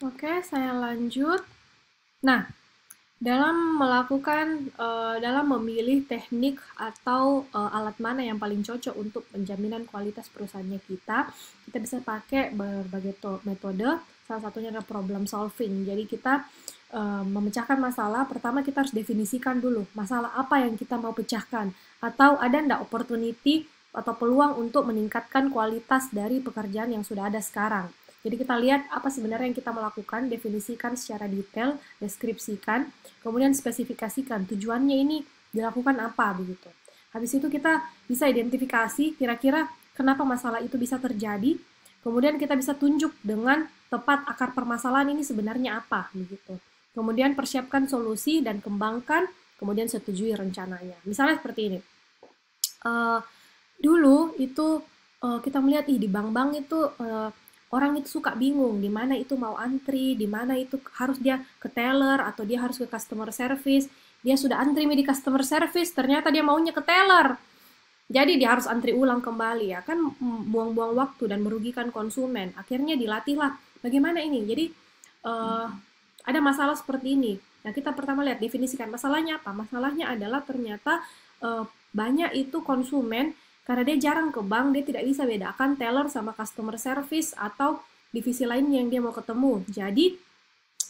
Oke, saya lanjut. Nah, dalam melakukan uh, dalam memilih teknik atau uh, alat mana yang paling cocok untuk penjaminan kualitas perusahaannya kita, kita bisa pakai berbagai metode. Salah satunya adalah problem solving. Jadi kita uh, memecahkan masalah, pertama kita harus definisikan dulu masalah apa yang kita mau pecahkan atau ada ndak opportunity atau peluang untuk meningkatkan kualitas dari pekerjaan yang sudah ada sekarang. Jadi kita lihat apa sebenarnya yang kita melakukan definisikan secara detail, deskripsikan, kemudian spesifikasikan tujuannya ini dilakukan apa begitu. Habis itu kita bisa identifikasi kira-kira kenapa masalah itu bisa terjadi, kemudian kita bisa tunjuk dengan tepat akar permasalahan ini sebenarnya apa begitu. Kemudian persiapkan solusi dan kembangkan, kemudian setujui rencananya. Misalnya seperti ini. Uh, dulu itu uh, kita melihat ih di bank-bank itu uh, orang itu suka bingung di mana itu mau antri, di mana itu harus dia ke teller atau dia harus ke customer service. Dia sudah antri di customer service, ternyata dia maunya ke teller. Jadi dia harus antri ulang kembali ya, kan buang-buang waktu dan merugikan konsumen. Akhirnya dilatihlah bagaimana ini. Jadi uh, ada masalah seperti ini. Nah kita pertama lihat definisikan masalahnya apa. Masalahnya adalah ternyata uh, banyak itu konsumen karena dia jarang ke bank, dia tidak bisa bedakan teller sama customer service atau divisi lain yang dia mau ketemu. Jadi,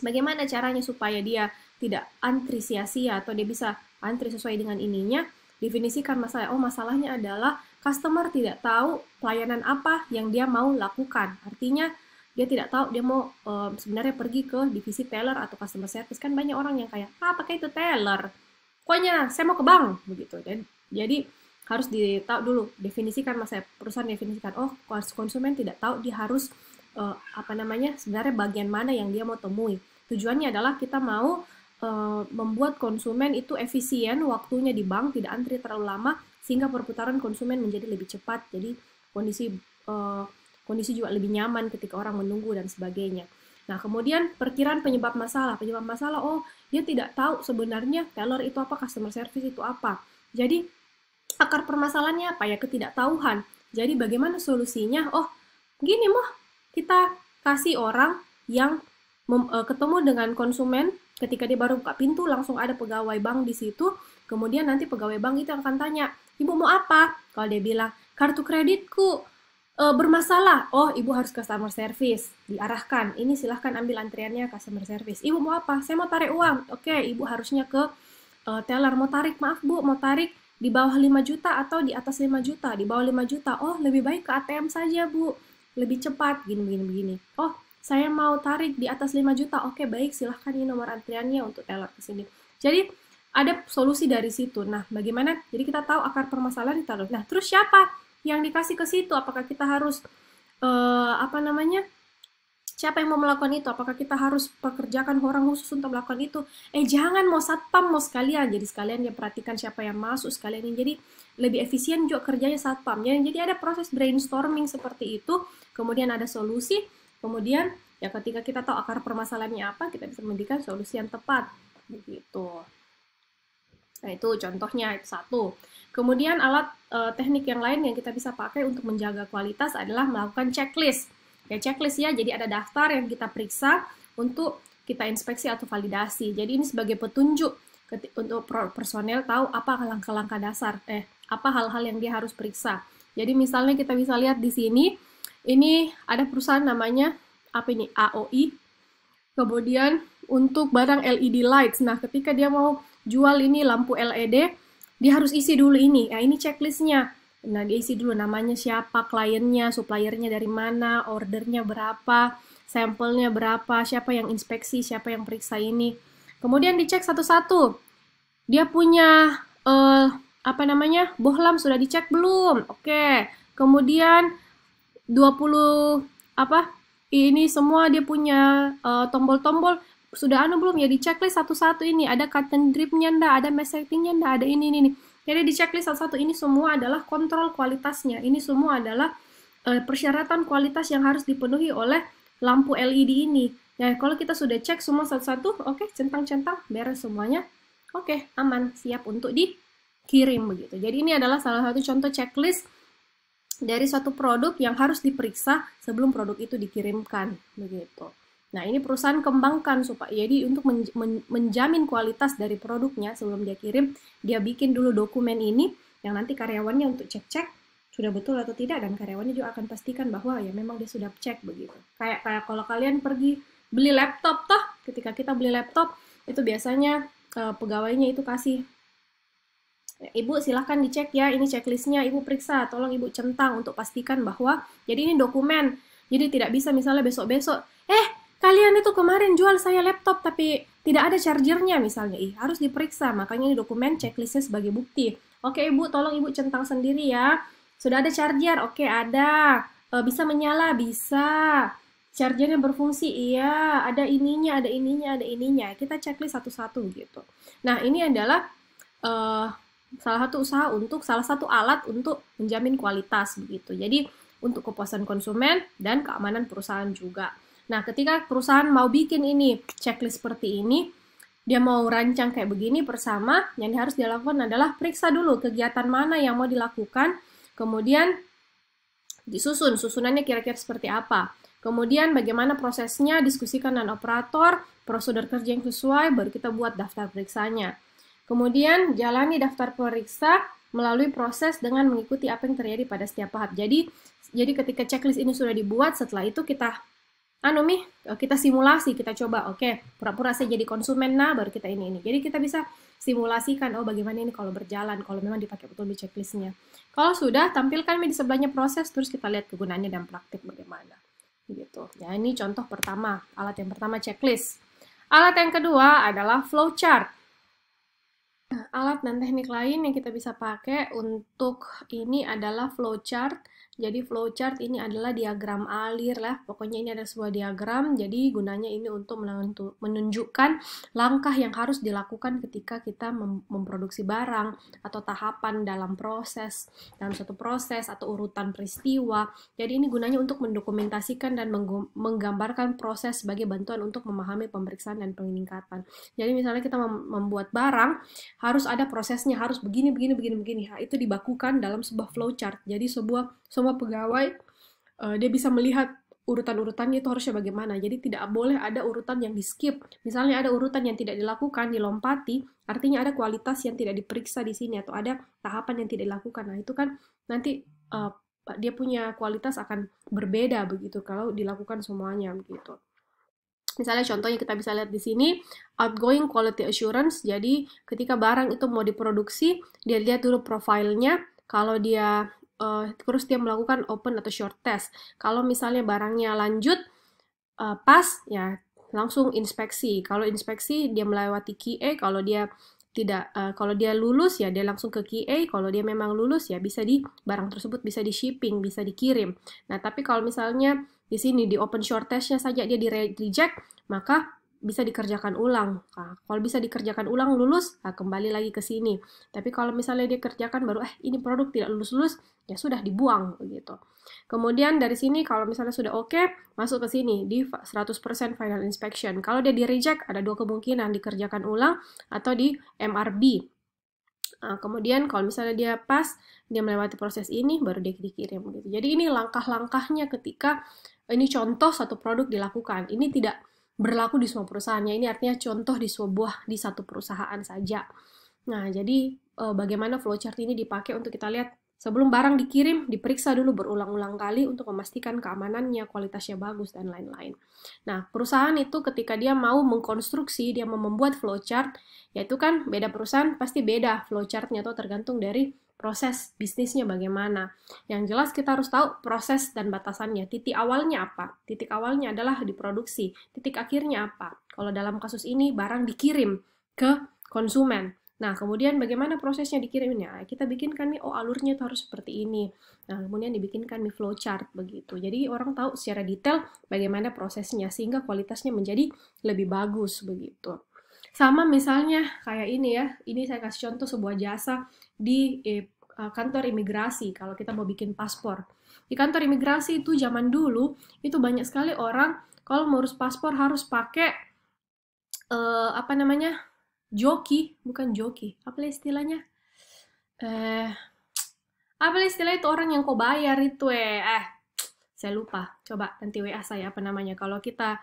bagaimana caranya supaya dia tidak antri sia-sia atau dia bisa antri sesuai dengan ininya? Definisikan masalah. Oh, masalahnya adalah customer tidak tahu pelayanan apa yang dia mau lakukan. Artinya, dia tidak tahu dia mau um, sebenarnya pergi ke divisi teller atau customer service kan banyak orang yang kayak ah pakai itu teller pokoknya saya mau ke bank begitu dan jadi harus ditahu dulu definisikan mas saya perusahaan definisikan oh konsumen tidak tahu dia harus uh, apa namanya sebenarnya bagian mana yang dia mau temui tujuannya adalah kita mau uh, membuat konsumen itu efisien waktunya di bank tidak antri terlalu lama sehingga perputaran konsumen menjadi lebih cepat jadi kondisi uh, kondisi juga lebih nyaman ketika orang menunggu dan sebagainya Nah, kemudian perkiraan penyebab masalah. Penyebab masalah, oh, dia tidak tahu sebenarnya teller itu apa, customer service itu apa. Jadi, akar permasalahannya apa ya? Ketidaktahuan. Jadi bagaimana solusinya? Oh, gini moh, kita kasih orang yang eh, ketemu dengan konsumen ketika dia baru buka pintu langsung ada pegawai bank di situ. Kemudian nanti pegawai bank itu akan tanya, "Ibu mau apa?" Kalau dia bilang, "Kartu kreditku e, bermasalah." Oh, Ibu harus ke customer service, diarahkan. Ini silahkan ambil antriannya customer service. "Ibu mau apa?" "Saya mau tarik uang." "Oke, Ibu harusnya ke e, teller mau tarik, maaf Bu, mau tarik di bawah 5 juta atau di atas 5 juta, di bawah 5 juta, oh lebih baik ke ATM saja Bu, lebih cepat, gini, begini, begini. Oh, saya mau tarik di atas 5 juta, oke baik, silahkan ini nomor antriannya untuk teller ke sini. Jadi, ada solusi dari situ. Nah, bagaimana? Jadi kita tahu akar permasalahan ditaruh. Nah, terus siapa yang dikasih ke situ? Apakah kita harus, uh, apa namanya, Siapa yang mau melakukan itu? Apakah kita harus pekerjakan orang khusus untuk melakukan itu? Eh jangan mau satpam mau sekalian. Jadi sekalian dia perhatikan siapa yang masuk sekalian. Jadi lebih efisien juga kerjanya satpam. Jadi ada proses brainstorming seperti itu. Kemudian ada solusi. Kemudian ya ketika kita tahu akar permasalahannya apa, kita bisa memberikan solusi yang tepat. Begitu. Nah, itu contohnya itu satu. Kemudian alat uh, teknik yang lain yang kita bisa pakai untuk menjaga kualitas adalah melakukan checklist ya checklist ya. Jadi ada daftar yang kita periksa untuk kita inspeksi atau validasi. Jadi ini sebagai petunjuk untuk personel tahu apa langkah-langkah dasar eh apa hal-hal yang dia harus periksa. Jadi misalnya kita bisa lihat di sini ini ada perusahaan namanya apa ini AOI. Kemudian untuk barang LED lights. Nah, ketika dia mau jual ini lampu LED, dia harus isi dulu ini. ya ini checklistnya Nah, diisi dulu namanya siapa, kliennya, suppliernya dari mana, ordernya berapa, sampelnya berapa, siapa yang inspeksi, siapa yang periksa ini. Kemudian dicek satu-satu. Dia punya uh, apa namanya? bohlam sudah dicek belum? Oke. Okay. Kemudian 20 apa? Ini semua dia punya eh, tombol-tombol uh, sudah anu belum ya dicek list satu-satu ini ada cotton dripnya ndak ada mesh settingnya ndak ada ini ini nih jadi ya di checklist salah satu ini semua adalah kontrol kualitasnya. Ini semua adalah eh, persyaratan kualitas yang harus dipenuhi oleh lampu LED ini. Nah, kalau kita sudah cek semua satu-satu, oke, okay, centang-centang, beres semuanya. Oke, okay, aman, siap untuk dikirim begitu. Jadi ini adalah salah satu contoh checklist dari suatu produk yang harus diperiksa sebelum produk itu dikirimkan begitu. Nah, ini perusahaan kembangkan supaya jadi untuk menjamin kualitas dari produknya sebelum dia kirim, dia bikin dulu dokumen ini yang nanti karyawannya untuk cek-cek sudah betul atau tidak dan karyawannya juga akan pastikan bahwa ya memang dia sudah cek begitu. Kayak kayak kalau kalian pergi beli laptop toh, ketika kita beli laptop itu biasanya eh, pegawainya itu kasih Ibu silahkan dicek ya, ini checklistnya, Ibu periksa, tolong Ibu centang untuk pastikan bahwa, jadi ini dokumen, jadi tidak bisa misalnya besok-besok, eh kalian itu kemarin jual saya laptop tapi tidak ada chargernya misalnya, ih harus diperiksa, makanya ini dokumen checklistnya sebagai bukti. Oke ibu, tolong ibu centang sendiri ya. Sudah ada charger, oke ada. E, bisa menyala, bisa. Chargernya berfungsi, iya. Ada ininya, ada ininya, ada ininya. Kita checklist satu-satu gitu. Nah ini adalah e, salah satu usaha untuk salah satu alat untuk menjamin kualitas begitu. Jadi untuk kepuasan konsumen dan keamanan perusahaan juga. Nah, ketika perusahaan mau bikin ini checklist seperti ini, dia mau rancang kayak begini bersama, yang harus dilakukan adalah periksa dulu kegiatan mana yang mau dilakukan, kemudian disusun, susunannya kira-kira seperti apa. Kemudian bagaimana prosesnya, diskusikan dengan operator, prosedur kerja yang sesuai, baru kita buat daftar periksanya. Kemudian jalani daftar periksa melalui proses dengan mengikuti apa yang terjadi pada setiap tahap. Jadi, jadi ketika checklist ini sudah dibuat, setelah itu kita anu mi eh, kita simulasi kita coba oke okay, pura-pura saya jadi konsumen nah baru kita ini ini jadi kita bisa simulasikan oh bagaimana ini kalau berjalan kalau memang dipakai betul di checklistnya kalau sudah tampilkan mi di sebelahnya proses terus kita lihat kegunaannya dan praktik bagaimana gitu ya ini contoh pertama alat yang pertama checklist alat yang kedua adalah flowchart alat dan teknik lain yang kita bisa pakai untuk ini adalah flowchart jadi flowchart ini adalah diagram alir lah, pokoknya ini adalah sebuah diagram, jadi gunanya ini untuk menunjukkan langkah yang harus dilakukan ketika kita mem memproduksi barang atau tahapan dalam proses, dalam suatu proses atau urutan peristiwa. Jadi ini gunanya untuk mendokumentasikan dan menggambarkan proses sebagai bantuan untuk memahami pemeriksaan dan peningkatan. Jadi misalnya kita mem membuat barang, harus ada prosesnya, harus begini, begini, begini, begini. Nah, itu dibakukan dalam sebuah flowchart, jadi sebuah semua pegawai uh, dia bisa melihat urutan-urutannya itu harusnya bagaimana. Jadi tidak boleh ada urutan yang di skip. Misalnya ada urutan yang tidak dilakukan, dilompati, artinya ada kualitas yang tidak diperiksa di sini atau ada tahapan yang tidak dilakukan. Nah, itu kan nanti uh, dia punya kualitas akan berbeda begitu kalau dilakukan semuanya begitu. Misalnya contohnya kita bisa lihat di sini outgoing quality assurance. Jadi ketika barang itu mau diproduksi, dia lihat dulu profilnya. Kalau dia uh, terus dia melakukan open atau short test. Kalau misalnya barangnya lanjut uh, pas ya langsung inspeksi. Kalau inspeksi dia melewati QA, kalau dia tidak uh, kalau dia lulus ya dia langsung ke QA, kalau dia memang lulus ya bisa di barang tersebut bisa di shipping, bisa dikirim. Nah, tapi kalau misalnya di sini di open short testnya saja dia di reject, maka bisa dikerjakan ulang. Nah, kalau bisa dikerjakan ulang lulus, nah kembali lagi ke sini. Tapi kalau misalnya dia kerjakan baru eh ini produk tidak lulus-lulus, ya sudah dibuang begitu. Kemudian dari sini kalau misalnya sudah oke, okay, masuk ke sini di 100% final inspection. Kalau dia di reject ada dua kemungkinan dikerjakan ulang atau di MRB. Nah, kemudian kalau misalnya dia pas, dia melewati proses ini baru dia dikirim gitu. Jadi ini langkah-langkahnya ketika ini contoh satu produk dilakukan. Ini tidak berlaku di semua perusahaannya. Ini artinya contoh di sebuah di satu perusahaan saja. Nah, jadi eh, bagaimana flowchart ini dipakai untuk kita lihat Sebelum barang dikirim, diperiksa dulu berulang-ulang kali untuk memastikan keamanannya, kualitasnya bagus, dan lain-lain. Nah, perusahaan itu ketika dia mau mengkonstruksi, dia mau membuat flowchart, yaitu kan beda perusahaan pasti beda flowchartnya atau tergantung dari proses bisnisnya bagaimana. Yang jelas kita harus tahu proses dan batasannya. Titik awalnya apa? Titik awalnya adalah diproduksi. Titik akhirnya apa? Kalau dalam kasus ini barang dikirim ke konsumen. Nah, kemudian bagaimana prosesnya dikirimnya? Kita bikinkan nih, oh alurnya itu harus seperti ini. Nah, kemudian dibikinkan nih flowchart begitu. Jadi orang tahu secara detail bagaimana prosesnya sehingga kualitasnya menjadi lebih bagus begitu. Sama misalnya kayak ini ya, ini saya kasih contoh sebuah jasa di eh, eh kantor imigrasi kalau kita mau bikin paspor. Di kantor imigrasi itu zaman dulu itu banyak sekali orang kalau mau urus paspor harus pakai eh, apa namanya? joki bukan joki apa istilahnya eh apa istilah itu orang yang kau bayar itu eh eh saya lupa coba nanti wa saya apa namanya kalau kita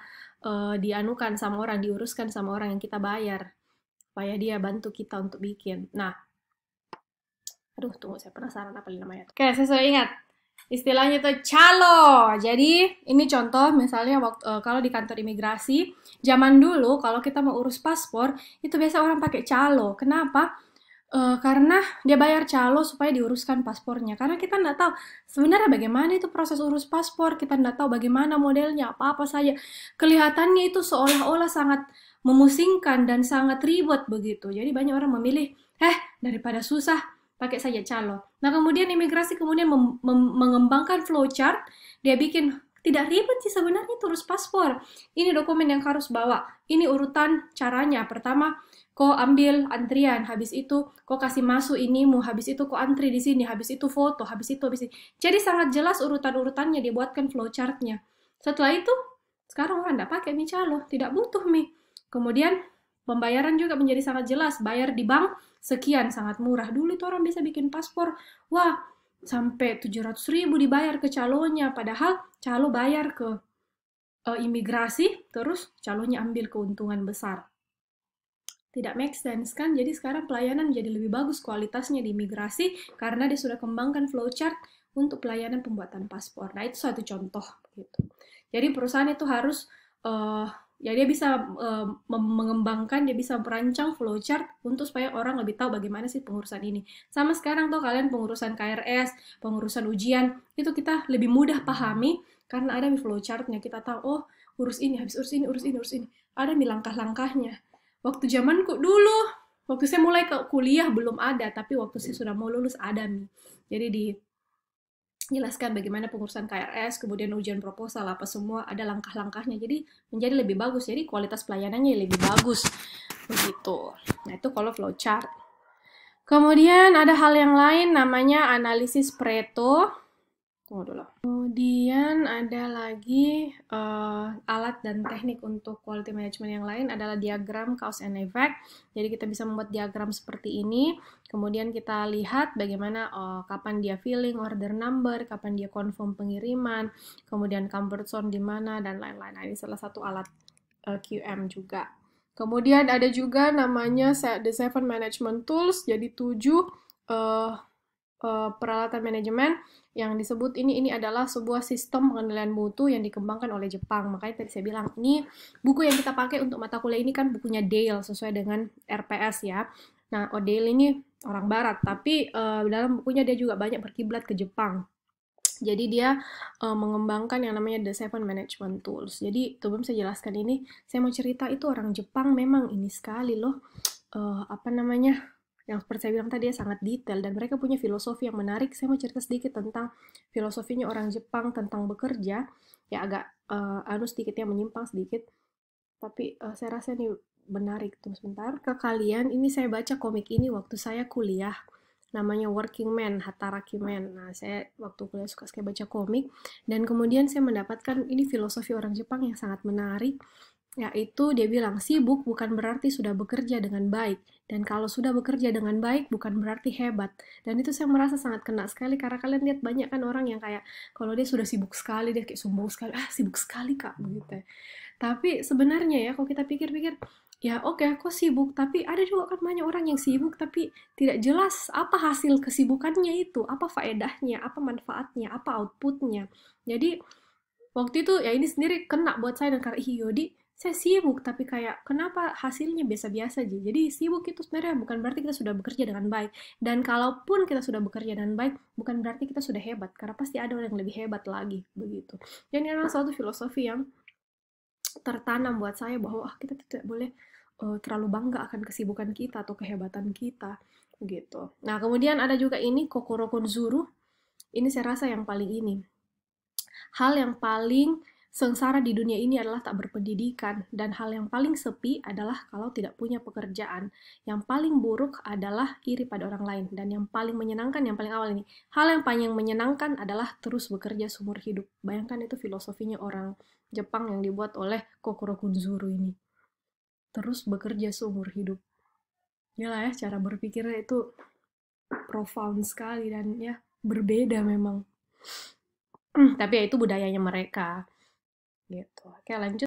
eh, dianukan sama orang diuruskan sama orang yang kita bayar supaya dia bantu kita untuk bikin nah aduh tunggu saya penasaran apa namanya oke saya sudah ingat istilahnya tuh calo. Jadi ini contoh misalnya waktu uh, kalau di kantor imigrasi zaman dulu kalau kita mau urus paspor itu biasa orang pakai calo. Kenapa? Uh, karena dia bayar calo supaya diuruskan paspornya. Karena kita nggak tahu sebenarnya bagaimana itu proses urus paspor, kita nggak tahu bagaimana modelnya, apa-apa saja. Kelihatannya itu seolah-olah sangat memusingkan dan sangat ribet begitu. Jadi banyak orang memilih, eh daripada susah, pakai saja calo. Nah, kemudian imigrasi kemudian mengembangkan flowchart, dia bikin tidak ribet sih sebenarnya terus paspor. Ini dokumen yang harus bawa. Ini urutan caranya. Pertama, kau ambil antrian, habis itu kau kasih masuk inimu, habis itu kau antri di sini, habis itu foto, habis itu habis ini. Jadi sangat jelas urutan-urutannya dibuatkan flowchartnya. Setelah itu, sekarang orang tidak pakai nih calo, tidak butuh nih. Kemudian Pembayaran juga menjadi sangat jelas, bayar di bank sekian sangat murah. Dulu itu orang bisa bikin paspor, wah sampai 700 ribu dibayar ke calonnya, padahal calo bayar ke e, imigrasi, terus calonnya ambil keuntungan besar. Tidak make sense kan? Jadi sekarang pelayanan jadi lebih bagus kualitasnya di imigrasi karena dia sudah kembangkan flowchart untuk pelayanan pembuatan paspor. Nah itu satu contoh gitu. Jadi perusahaan itu harus uh, ya dia bisa uh, mengembangkan dia bisa merancang flowchart untuk supaya orang lebih tahu bagaimana sih pengurusan ini sama sekarang tuh kalian pengurusan KRS pengurusan ujian itu kita lebih mudah pahami karena ada di flowchartnya kita tahu oh urus ini habis urus ini urus ini urus ini ada di langkah-langkahnya waktu zamanku dulu waktu saya mulai ke kuliah belum ada tapi waktu saya sudah mau lulus ada nih jadi di jelaskan bagaimana pengurusan KRS, kemudian ujian proposal apa semua ada langkah-langkahnya. Jadi menjadi lebih bagus. Jadi kualitas pelayanannya lebih bagus. Begitu. Nah, itu kalau flowchart. Kemudian ada hal yang lain namanya analisis Pareto tunggu Kemudian ada lagi uh, alat dan teknik untuk quality management yang lain adalah diagram cause and effect. Jadi kita bisa membuat diagram seperti ini, kemudian kita lihat bagaimana uh, kapan dia filling order number, kapan dia confirm pengiriman, kemudian comfort zone di mana dan lain-lain. Nah, ini salah satu alat uh, eh, QM juga. Kemudian ada juga namanya the seven management tools, jadi tujuh uh, Eh, peralatan manajemen yang disebut ini ini adalah sebuah sistem pengendalian mutu yang dikembangkan oleh Jepang. Makanya tadi saya bilang ini buku yang kita pakai untuk mata kuliah ini kan bukunya Dale sesuai dengan RPS ya. Nah, oh, Dale ini orang barat, tapi uh, dalam bukunya dia juga banyak berkiblat ke Jepang. Jadi dia uh, mengembangkan yang namanya The Seven Management Tools. Jadi belum saya jelaskan ini, saya mau cerita itu orang Jepang memang ini sekali loh, uh, apa namanya yang seperti saya bilang tadi ya sangat detail dan mereka punya filosofi yang menarik. Saya mau cerita sedikit tentang filosofinya orang Jepang tentang bekerja. Ya agak uh, anu sedikit ya menyimpang sedikit. Tapi uh, saya rasa ini menarik tuh sebentar ke kalian. Ini saya baca komik ini waktu saya kuliah namanya Working Man, Hataraki Man. Nah, saya waktu kuliah suka sekali baca komik dan kemudian saya mendapatkan ini filosofi orang Jepang yang sangat menarik yaitu dia bilang sibuk bukan berarti sudah bekerja dengan baik dan kalau sudah bekerja dengan baik bukan berarti hebat. Dan itu saya merasa sangat kena sekali karena kalian lihat banyak kan orang yang kayak kalau dia sudah sibuk sekali dia kayak sombong sekali, ah sibuk sekali kak begitu. Tapi sebenarnya ya kalau kita pikir-pikir ya oke okay, aku sibuk tapi ada juga kan banyak orang yang sibuk tapi tidak jelas apa hasil kesibukannya itu apa faedahnya apa manfaatnya apa outputnya jadi waktu itu ya ini sendiri kena buat saya dan karena Yodi saya sibuk tapi kayak kenapa hasilnya biasa-biasa aja jadi sibuk itu sebenarnya bukan berarti kita sudah bekerja dengan baik dan kalaupun kita sudah bekerja dengan baik bukan berarti kita sudah hebat karena pasti ada orang yang lebih hebat lagi begitu dan ini adalah suatu filosofi yang tertanam buat saya bahwa ah, kita tidak boleh uh, terlalu bangga akan kesibukan kita atau kehebatan kita gitu nah kemudian ada juga ini kokoro konzuru ini saya rasa yang paling ini hal yang paling Sengsara di dunia ini adalah tak berpendidikan, dan hal yang paling sepi adalah kalau tidak punya pekerjaan. Yang paling buruk adalah iri pada orang lain, dan yang paling menyenangkan, yang paling awal ini, hal yang paling menyenangkan adalah terus bekerja seumur hidup. Bayangkan itu filosofinya orang Jepang yang dibuat oleh Kokoro Kunzuru ini. Terus bekerja seumur hidup. Gila ya, cara berpikirnya itu profound sekali dan ya berbeda memang. Tapi ya itu budayanya mereka gitu oke lanjut